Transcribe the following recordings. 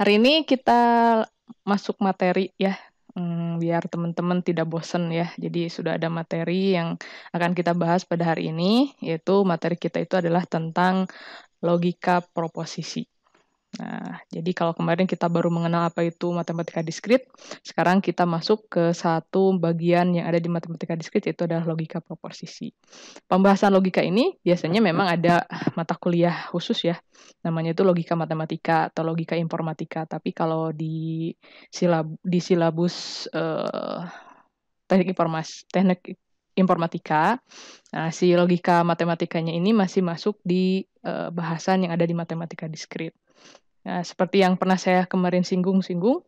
Hari ini kita masuk materi ya, hmm, biar teman-teman tidak bosen ya. Jadi sudah ada materi yang akan kita bahas pada hari ini, yaitu materi kita itu adalah tentang logika proposisi. Nah, jadi kalau kemarin kita baru mengenal apa itu matematika diskrit, sekarang kita masuk ke satu bagian yang ada di matematika diskrit yaitu adalah logika proposisi. Pembahasan logika ini biasanya memang ada mata kuliah khusus ya. Namanya itu logika matematika atau logika informatika, tapi kalau di silab di silabus uh, teknik informasi teknik informatika. Nah, si logika matematikanya ini masih masuk di uh, bahasan yang ada di matematika diskrit. Nah, seperti yang pernah saya kemarin singgung-singgung,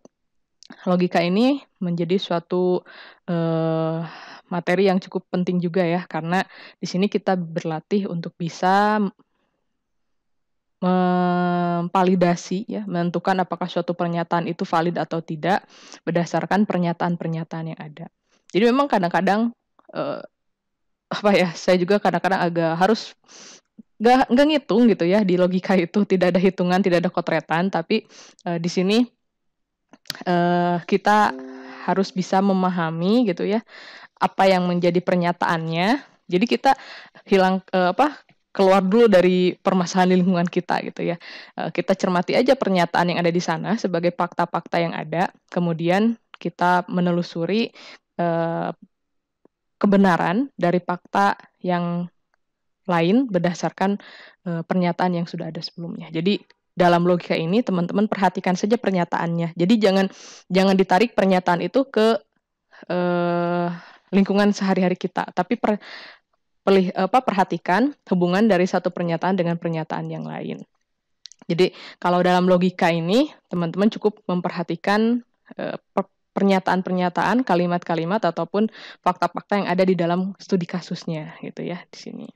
logika ini menjadi suatu uh, materi yang cukup penting juga ya, karena di sini kita berlatih untuk bisa memvalidasi ya menentukan apakah suatu pernyataan itu valid atau tidak berdasarkan pernyataan-pernyataan yang ada. Jadi memang kadang-kadang uh, apa ya saya juga kadang-kadang agak harus nggak nggak ngitung gitu ya di logika itu tidak ada hitungan tidak ada kotretan tapi uh, di sini uh, kita harus bisa memahami gitu ya apa yang menjadi pernyataannya jadi kita hilang uh, apa keluar dulu dari permasalahan di lingkungan kita gitu ya. Kita cermati aja pernyataan yang ada di sana sebagai fakta-fakta yang ada, kemudian kita menelusuri eh, kebenaran dari fakta yang lain berdasarkan e, pernyataan yang sudah ada sebelumnya. Jadi dalam logika ini teman-teman perhatikan saja pernyataannya. Jadi jangan jangan ditarik pernyataan itu ke e, lingkungan sehari-hari kita, tapi per, pelih, apa, perhatikan hubungan dari satu pernyataan dengan pernyataan yang lain. Jadi kalau dalam logika ini teman-teman cukup memperhatikan e, pernyataan-pernyataan, kalimat-kalimat ataupun fakta-fakta yang ada di dalam studi kasusnya gitu ya di sini.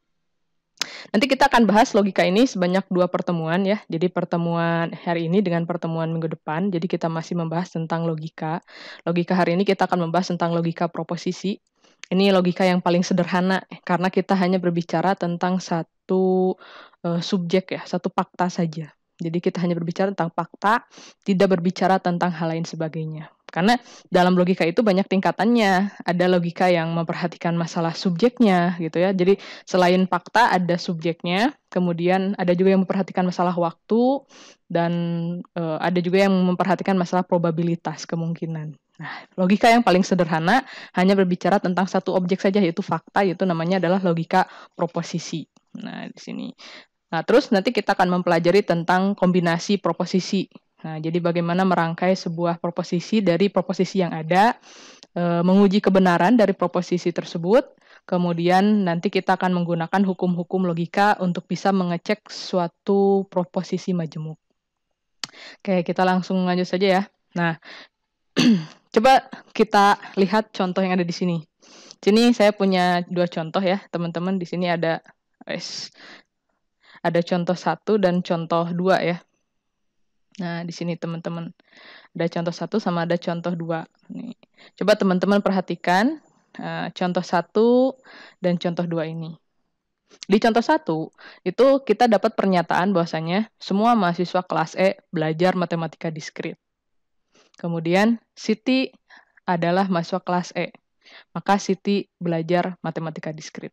Nanti kita akan bahas logika ini sebanyak dua pertemuan ya. Jadi pertemuan hari ini dengan pertemuan minggu depan. Jadi kita masih membahas tentang logika. Logika hari ini kita akan membahas tentang logika proposisi. Ini logika yang paling sederhana karena kita hanya berbicara tentang satu uh, subjek ya, satu fakta saja. Jadi kita hanya berbicara tentang fakta, tidak berbicara tentang hal lain sebagainya. Karena dalam logika itu banyak tingkatannya. Ada logika yang memperhatikan masalah subjeknya gitu ya. Jadi selain fakta ada subjeknya, kemudian ada juga yang memperhatikan masalah waktu dan e, ada juga yang memperhatikan masalah probabilitas kemungkinan. Nah, logika yang paling sederhana hanya berbicara tentang satu objek saja yaitu fakta yaitu namanya adalah logika proposisi. Nah, di sini Nah, terus nanti kita akan mempelajari tentang kombinasi proposisi. Nah, jadi bagaimana merangkai sebuah proposisi dari proposisi yang ada, e, menguji kebenaran dari proposisi tersebut, kemudian nanti kita akan menggunakan hukum-hukum logika untuk bisa mengecek suatu proposisi majemuk. Oke, kita langsung lanjut saja ya. Nah, coba kita lihat contoh yang ada di sini. di Sini saya punya dua contoh ya, teman-teman. Di sini ada, eh, ada contoh satu dan contoh dua ya. Nah, di sini teman-teman ada contoh satu sama ada contoh dua. Nih, coba teman-teman perhatikan uh, contoh satu dan contoh dua ini. Di contoh satu itu kita dapat pernyataan bahwasanya semua mahasiswa kelas E belajar matematika diskrit. Kemudian Siti adalah mahasiswa kelas E, maka Siti belajar matematika diskrit.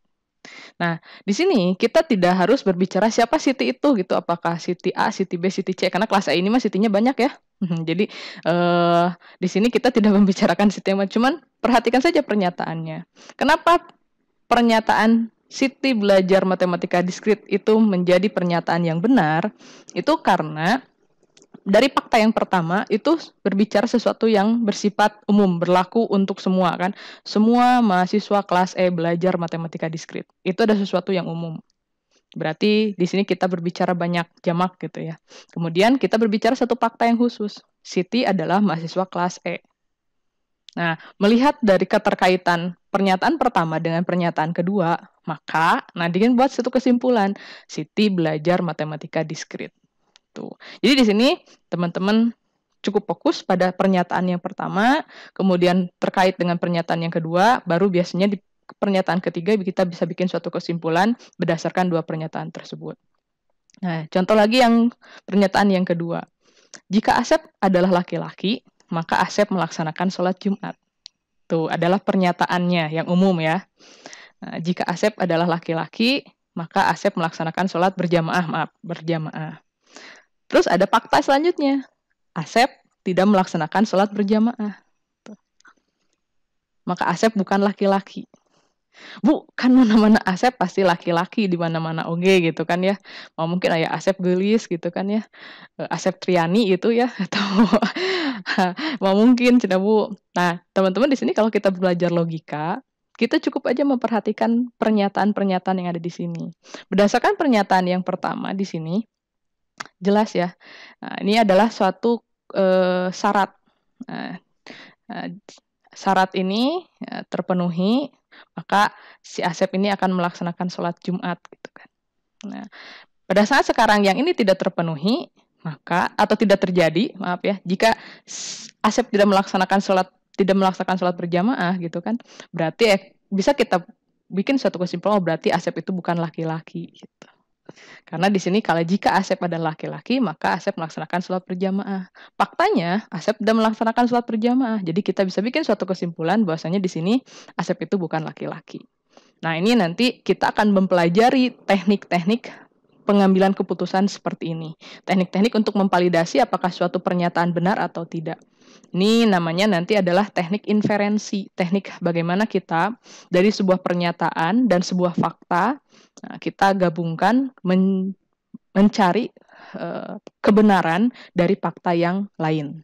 Nah, di sini kita tidak harus berbicara siapa city itu gitu, apakah city A, city B, city C karena kelas A ini mah city-nya banyak ya. Jadi eh di sini kita tidak membicarakan city cuman perhatikan saja pernyataannya. Kenapa pernyataan city belajar matematika diskrit itu menjadi pernyataan yang benar itu karena dari fakta yang pertama itu berbicara sesuatu yang bersifat umum, berlaku untuk semua kan. Semua mahasiswa kelas E belajar matematika diskrit. Itu ada sesuatu yang umum. Berarti di sini kita berbicara banyak jamak gitu ya. Kemudian kita berbicara satu fakta yang khusus. Siti adalah mahasiswa kelas E. Nah, melihat dari keterkaitan pernyataan pertama dengan pernyataan kedua, maka Nadine buat satu kesimpulan, Siti belajar matematika diskrit gitu. Jadi di sini teman-teman cukup fokus pada pernyataan yang pertama, kemudian terkait dengan pernyataan yang kedua, baru biasanya di pernyataan ketiga kita bisa bikin suatu kesimpulan berdasarkan dua pernyataan tersebut. Nah, contoh lagi yang pernyataan yang kedua. Jika Asep adalah laki-laki, maka Asep melaksanakan sholat Jumat. Itu adalah pernyataannya yang umum ya. Nah, jika Asep adalah laki-laki, maka Asep melaksanakan sholat berjamaah, maaf, berjamaah. Terus ada fakta selanjutnya. Asep tidak melaksanakan sholat berjamaah. Maka Asep bukan laki-laki. Bu, kan mana-mana Asep pasti laki-laki di mana-mana oge gitu kan ya. Mau mungkin ayah Asep gelis gitu kan ya. E, Asep Triani itu ya atau mau mungkin cina Bu. Nah, teman-teman di sini kalau kita belajar logika, kita cukup aja memperhatikan pernyataan-pernyataan yang ada di sini. Berdasarkan pernyataan yang pertama di sini, jelas ya. Nah, ini adalah suatu uh, syarat. Nah, eh, syarat ini uh, terpenuhi, maka si Asep ini akan melaksanakan sholat Jumat gitu kan. Nah, pada saat sekarang yang ini tidak terpenuhi, maka atau tidak terjadi, maaf ya, jika Asep tidak melaksanakan sholat tidak melaksanakan sholat berjamaah gitu kan, berarti eh, bisa kita bikin suatu kesimpulan oh, berarti Asep itu bukan laki-laki gitu. Karena di sini kalau jika Asep adalah laki-laki, maka Asep melaksanakan sholat berjamaah. Faktanya, Asep sudah melaksanakan sholat berjamaah. Jadi kita bisa bikin suatu kesimpulan bahwasanya di sini Asep itu bukan laki-laki. Nah ini nanti kita akan mempelajari teknik-teknik pengambilan keputusan seperti ini. Teknik-teknik untuk memvalidasi apakah suatu pernyataan benar atau tidak. Ini namanya nanti adalah teknik inferensi, teknik bagaimana kita dari sebuah pernyataan dan sebuah fakta nah, kita gabungkan men mencari uh, kebenaran dari fakta yang lain.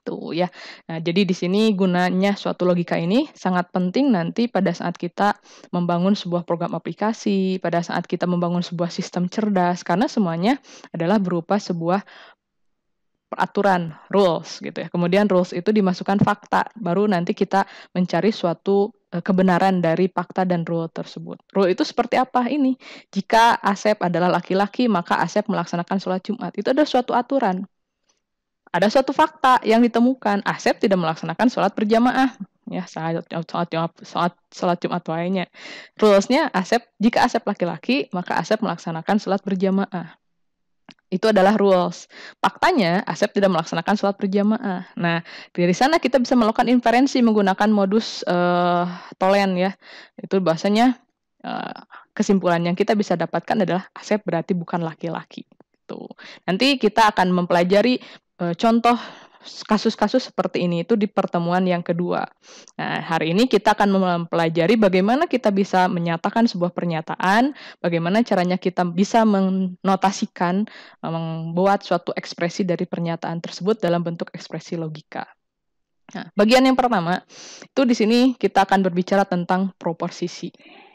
Tuh ya. Nah, jadi di sini gunanya suatu logika ini sangat penting nanti pada saat kita membangun sebuah program aplikasi, pada saat kita membangun sebuah sistem cerdas karena semuanya adalah berupa sebuah peraturan rules gitu ya. Kemudian rules itu dimasukkan fakta, baru nanti kita mencari suatu e, kebenaran dari fakta dan rule tersebut. Rule itu seperti apa ini? Jika Asep adalah laki-laki, maka Asep melaksanakan sholat Jumat. Itu ada suatu aturan. Ada suatu fakta yang ditemukan, Asep tidak melaksanakan sholat berjamaah. Ya, sholat, sholat, sholat, sholat, sholat Jumat lainnya. Rulesnya, Asep, jika Asep laki-laki, maka Asep melaksanakan sholat berjamaah itu adalah rules. Faktanya, Asep tidak melaksanakan sholat berjamaah. Nah, dari sana kita bisa melakukan inferensi menggunakan modus uh, tolen ya. Itu bahasanya uh, kesimpulan yang kita bisa dapatkan adalah Asep berarti bukan laki-laki. Tuh. Nanti kita akan mempelajari uh, contoh kasus-kasus seperti ini itu di pertemuan yang kedua. Nah, hari ini kita akan mempelajari bagaimana kita bisa menyatakan sebuah pernyataan, bagaimana caranya kita bisa menotasikan, membuat suatu ekspresi dari pernyataan tersebut dalam bentuk ekspresi logika. Nah, bagian yang pertama itu di sini kita akan berbicara tentang proposisi.